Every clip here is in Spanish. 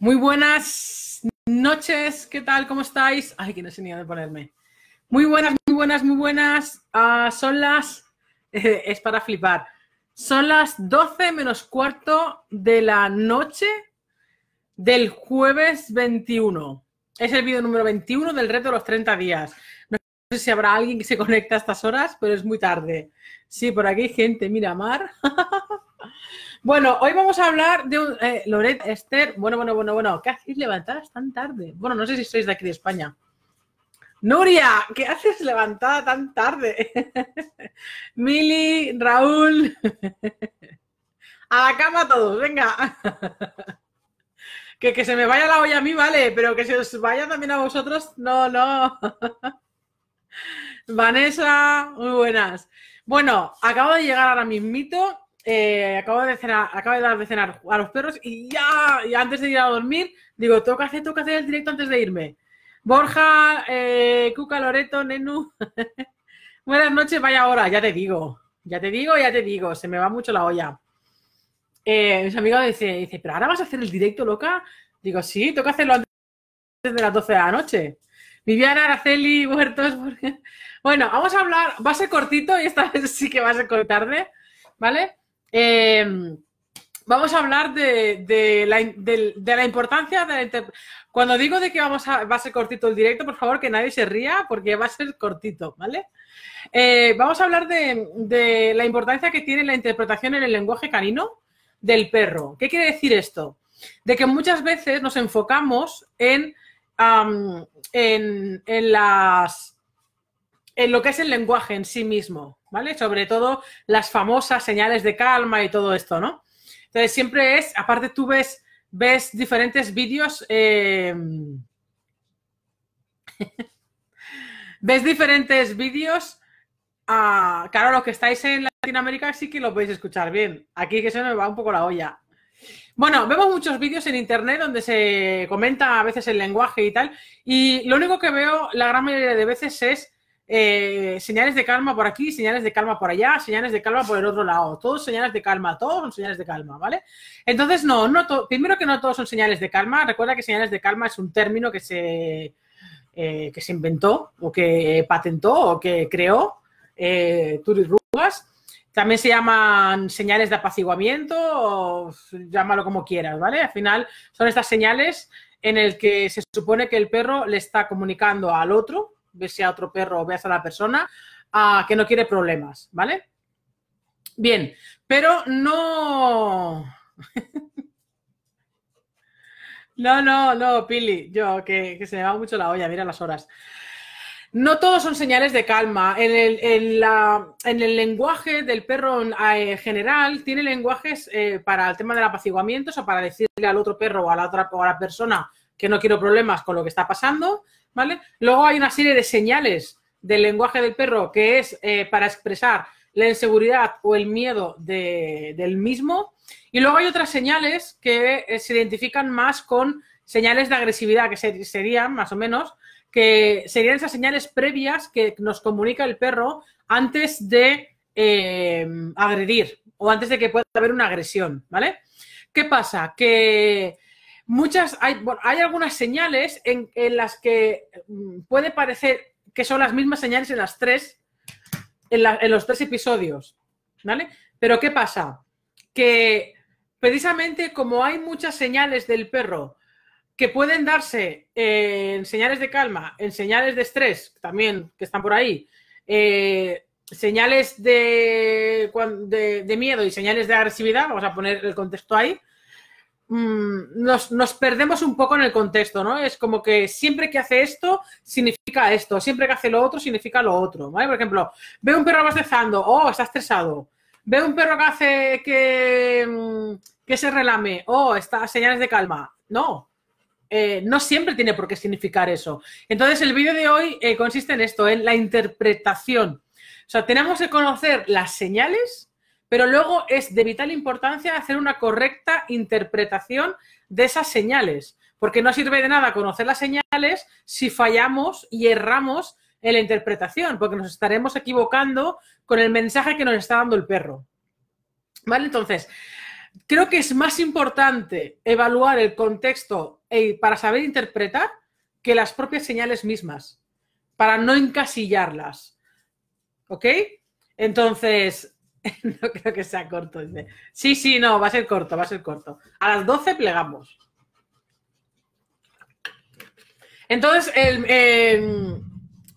Muy buenas noches, ¿qué tal? ¿Cómo estáis? Ay, que no sé ni dónde ponerme. Muy buenas, muy buenas, muy buenas. Ah, son las... Eh, es para flipar. Son las 12 menos cuarto de la noche del jueves 21. Es el vídeo número 21 del reto de los 30 días. No sé si habrá alguien que se conecte a estas horas, pero es muy tarde. Sí, por aquí hay gente, mira, Mar. Bueno, hoy vamos a hablar de un. Eh, Loret, Esther. Bueno, bueno, bueno, bueno. ¿Qué hacéis levantadas tan tarde? Bueno, no sé si sois de aquí de España. Nuria, ¿qué haces levantada tan tarde? Mili, Raúl. a la cama todos, venga. que, que se me vaya la olla a mí, vale, pero que se os vaya también a vosotros, no, no. Vanessa, muy buenas. Bueno, acabo de llegar ahora mismito eh, acabo, de cenar, acabo de dar de cenar a los perros y ya, antes de ir a dormir, digo, toca hacer, tengo hacer el directo antes de irme. Borja, eh, Cuca, Loreto, Nenu. Buenas noches, vaya hora, ya te digo. Ya te digo, ya te digo, se me va mucho la olla. Eh, mis amigos dicen, dice, ¿pero ahora vas a hacer el directo, loca? Digo, sí, toca hacerlo antes de las 12 de la noche. Viviana, Araceli, Huertos. Bueno, vamos a hablar, va a ser cortito y esta vez sí que va a ser tarde, ¿vale? Em, vamos a hablar de, la, importancia de la, importancia de Cuando digo de que vamos a, va a ser cortito el directo, por favor, que nadie se ría porque va a ser cortito, ¿vale? Eh, vamos a hablar de, la importancia que tiene la interpretación en el lenguaje canino del perro. ¿Qué quiere decir esto? De que muchas veces nos enfocamos en, en las en lo que es el lenguaje en sí mismo, ¿vale? Sobre todo las famosas señales de calma y todo esto, ¿no? Entonces siempre es, aparte tú ves, ves diferentes vídeos, eh, ves diferentes vídeos, claro, ah, los que estáis en Latinoamérica sí que lo podéis escuchar bien, aquí que se me va un poco la olla. Bueno, vemos muchos vídeos en internet donde se comenta a veces el lenguaje y tal, y lo único que veo la gran mayoría de veces es eh, señales de calma por aquí, señales de calma por allá, señales de calma por el otro lado, todos señales de calma, todos son señales de calma, ¿vale? Entonces, no, no primero que no todos son señales de calma, recuerda que señales de calma es un término que se, eh, que se inventó o que patentó o que creó eh, Turis Rugas. También se llaman señales de apaciguamiento, o llámalo como quieras, ¿vale? Al final son estas señales en el que se supone que el perro le está comunicando al otro ves a otro perro o veas a la persona, a ah, que no quiere problemas, ¿vale? Bien, pero no. no, no, no, Pili, yo, que, se me va mucho la olla, mira las horas. No todos son señales de calma. En el, lenguaje del perro en general tiene lenguajes eh, para el tema del apaciguamiento, o sea, para decirle al otro perro o a la otra o a la persona que no quiero problemas con lo que está pasando, ¿vale? Luego hay una serie de señales del lenguaje del perro que es eh, para expresar la inseguridad o el miedo del mismo. Y luego hay otras señales que eh, se identifican más con señales de agresividad, que serían más o menos, que serían esas señales previas que nos comunica el perro antes de eh, agredir o antes de que pueda haber una agresión, ¿vale? ¿Qué pasa? Que muchas, hay, hay algunas señales en, las que mm, puede parecer que son las mismas señales en las tres, en, los tres episodios, ¿vale? Pero ¿qué pasa? Que precisamente como hay muchas señales del perro que pueden darse en señales de calma, en señales de estrés, también que están por ahí, eh, señales de, miedo y señales de agresividad, vamos a poner el contexto ahí, Mm, nos, perdemos un poco en el contexto, ¿no? Es como que siempre que hace esto, significa esto, siempre que hace lo otro, significa lo otro, ¿vale? Por ejemplo, veo un perro bostezando, oh, está estresado. Veo un perro que hace que, mm, que se relame, oh, está señales de calma. No, eh, no siempre tiene por qué significar eso. Entonces, el vídeo de hoy eh, consiste en esto, en la interpretación. O sea, tenemos que conocer las señales pero luego es de vital importancia hacer una correcta interpretación de esas señales, porque no sirve de nada conocer las señales si fallamos y erramos en la interpretación, porque nos estaremos equivocando con el mensaje que nos está dando el perro. ¿Vale? Entonces, creo que es más importante evaluar el contexto eh, para saber interpretar que las propias señales mismas, para no encasillarlas. ¿Ok? Entonces, no creo que sea corto, Sí, sí, no, va a ser corto, va a ser corto. A las 12 plegamos. Entonces, em,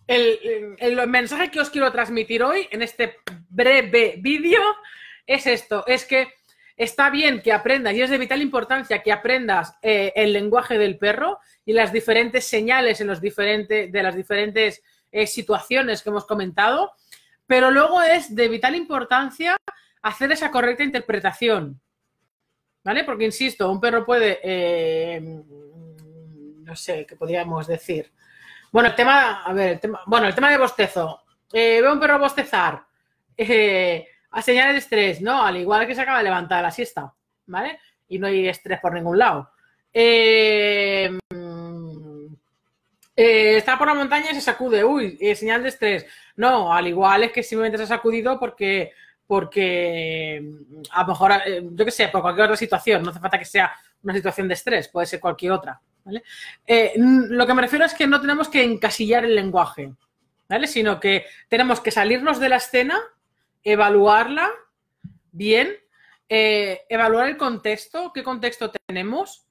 el, mensaje que os quiero transmitir hoy en este breve vídeo es esto, es que está bien que aprendas, y es de vital importancia que aprendas eh, el lenguaje del perro y las diferentes señales en los diferentes, de las diferentes eh, situaciones que hemos comentado, pero luego es de vital importancia hacer esa correcta interpretación. ¿Vale? Porque, insisto, un perro puede, eh, no sé, ¿qué podríamos decir? Bueno, el tema, a ver, bueno, el tema de bostezo. Eh, veo un perro bostezar eh, a señales de estrés, ¿no? Al igual que se acaba de levantar la siesta, ¿vale? Y no hay estrés por ningún lado. Eh, eh, está por la montaña y se sacude. Uy, eh, señal de estrés. No, al igual es que simplemente se ha sacudido porque, porque mm, a lo mejor, eh, yo qué sé, por cualquier otra situación. No hace falta que sea una situación de estrés, puede ser cualquier otra. lo que me refiero es que no tenemos que encasillar el lenguaje, ¿vale? sino que tenemos que salirnos de la escena, evaluarla bien, evaluar el contexto, qué contexto tenemos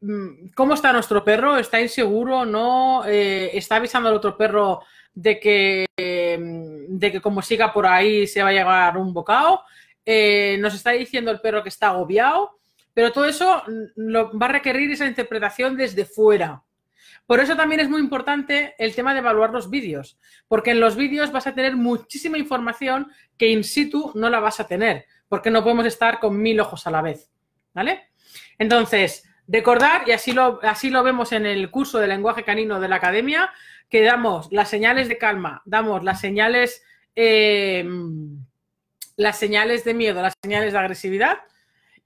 Mm, ¿Cómo está nuestro perro? ¿Está inseguro? ¿No? Eh, ¿Está avisando al otro perro em, de que, como siga por ahí se va a llevar un bocado? Eh, nos está diciendo el perro que está agobiado, pero todo eso mm, va a requerir esa interpretación desde fuera. Por eso también es muy importante el tema de evaluar los vídeos, porque en los vídeos vas a tener muchísima información que in situ no la vas a tener, porque no podemos estar con mil ojos a la vez, ¿vale? Entonces, Recordar, y así lo, así lo vemos en el curso de lenguaje canino de la academia, que damos las señales de calma, damos las señales, em, las señales de miedo, las señales de agresividad,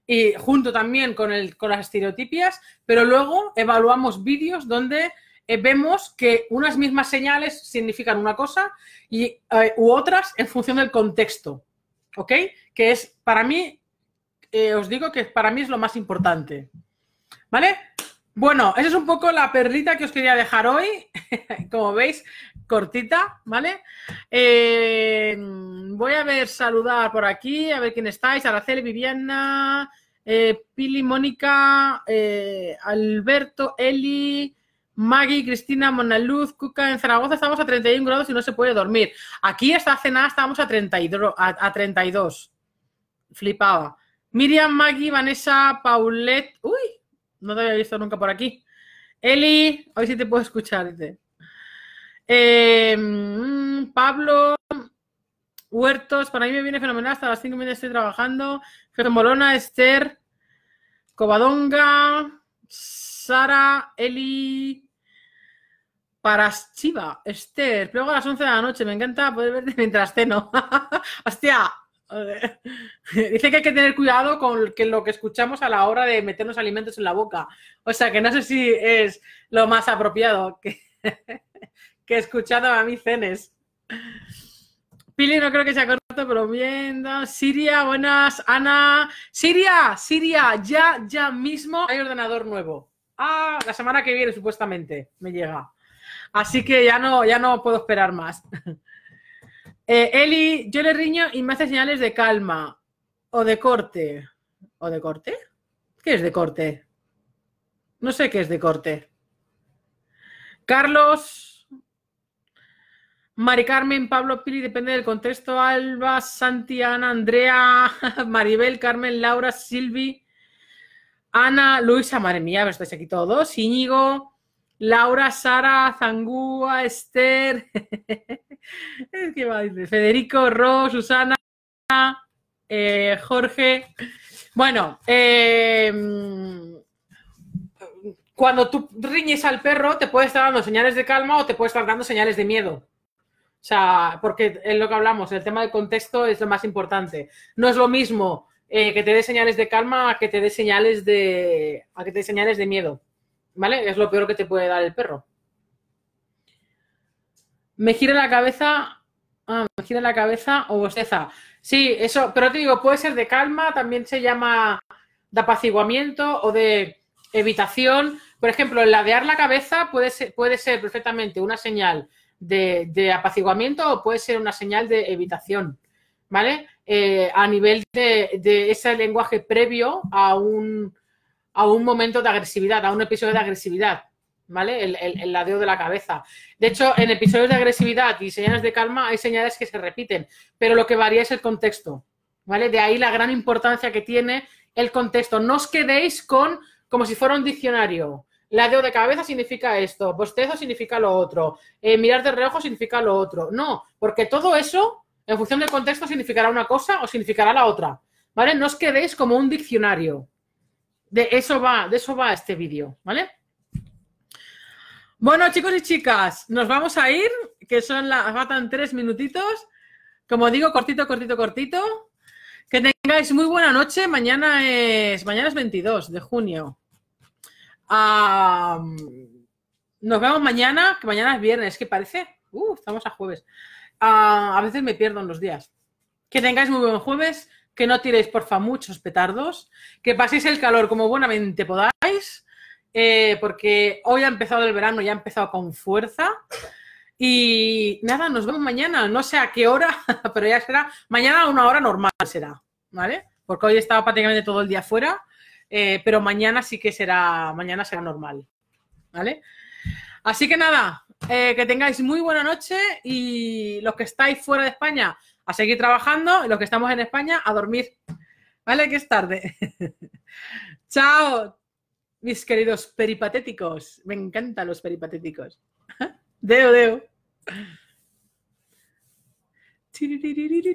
y junto también con, el, con las estereotipias, pero luego evaluamos vídeos donde eh, vemos que unas mismas señales significan una cosa y, eh, u otras en función del contexto, ¿ok? Que es, para mí, eh, os digo que para mí es lo más importante. ¿Vale? Bueno, esa es un poco la perrita que os quería dejar hoy. Como veis, cortita, ¿vale? Eh, voy a ver, saludar por aquí, a ver quién estáis. Araceli, Viviana, eh, Pili, Mónica, eh, Alberto, Eli, Maggie, Cristina, Monaluz, Cuca. En Zaragoza estamos a 31 grados y no se puede dormir. Aquí esta cena estábamos a 32. A, 32. Flipaba. Miriam, Maggie, Vanessa, Paulette. ¡Uy! No te había visto nunca por aquí. Eli, hoy sí te puedo escuchar. Eh, mm, Pablo Huertos, para mí me viene fenomenal. Hasta las 5 minutos estoy trabajando. fermolona Esther, Cobadonga, Sara, Eli, Paraschiva, Esther. Luego a las 11 de la noche, me encanta poder verte mientras ceno. Hostia, Dice que hay que tener cuidado con lo que escuchamos a la hora de meternos alimentos en la boca. O sea que no sé si es lo más apropiado que, he escuchado a mí cenes. Pili, no creo que sea corto, pero bien Siria, buenas. Ana. Siria, Siria, ya, ya mismo hay ordenador nuevo. Ah, la semana que viene supuestamente me llega. Así que ya no, ya no puedo esperar más. Eh, Eli, yo le riño y me hace señales de calma o de corte. ¿O de corte? ¿Qué es de corte? No sé qué es de corte. Carlos, Mari Carmen, Pablo Pili, depende del contexto. Alba, Santiana, Andrea, Maribel, Carmen, Laura, Silvi, Ana, Luisa, madre mía, estáis aquí todos. Íñigo, Laura, Sara, Zangúa, Esther. Federico, Ro, Susana, eh, Jorge. Bueno, em, cuando tú riñes al perro, te puede estar dando señales de calma o te puede estar dando señales de miedo. O sea, porque es lo que hablamos, el tema del contexto es lo más importante. No es lo mismo eh, que te dé señales de calma a que te dé señales de a que te dé señales de miedo. ¿Vale? Es lo peor que te puede dar el perro me gira la cabeza, ah, la cabeza o bosteza. Sí, eso, pero te digo, puede ser de calma, también se llama de apaciguamiento o de evitación. Por ejemplo, el ladear la cabeza puede ser, puede ser perfectamente una señal de, apaciguamiento o puede ser una señal de evitación, ¿vale? Eh, a nivel de, de, ese lenguaje previo a un, a un momento de agresividad, a un episodio de agresividad. ¿vale? El, el, ladeo de la cabeza. De hecho, en episodios de agresividad y señales de calma hay señales que se repiten, pero lo que varía es el contexto, ¿vale? De ahí la gran importancia que tiene el contexto. No os quedéis con como si fuera un diccionario. Ladeo de cabeza significa esto, bostezo significa lo otro, eh, mirar de reojo significa lo otro. No, porque todo eso, en función del contexto, significará una cosa o significará la otra. ¿Vale? No os quedéis como un diccionario. De eso va, de eso va este vídeo, ¿vale? Bueno, chicos y chicas, nos vamos a ir, que son las faltan tres minutitos. Como digo, cortito, cortito, cortito. Que tengáis muy buena noche. Mañana es mañana es 22 de junio. nos vemos mañana, que mañana es viernes, que parece. Uh, estamos a jueves. a veces me pierdo en los días. Que tengáis muy buen jueves, que no tiréis porfa muchos petardos, que paséis el calor como buenamente podáis eh, porque hoy ha empezado el verano, ya ha empezado con fuerza. Y nada, nos vemos mañana, no sé a qué hora, pero ya será mañana a una hora normal será, ¿vale? Porque hoy he estado prácticamente todo el día fuera, eh, pero mañana sí que será, mañana será normal, ¿vale? Así que nada, eh, que tengáis muy buena noche y los que estáis fuera de España a seguir trabajando y los que estamos en España a dormir, ¿vale? Que es tarde. Chao mis queridos peripatéticos. Me encantan los peripatéticos. Deo, deo.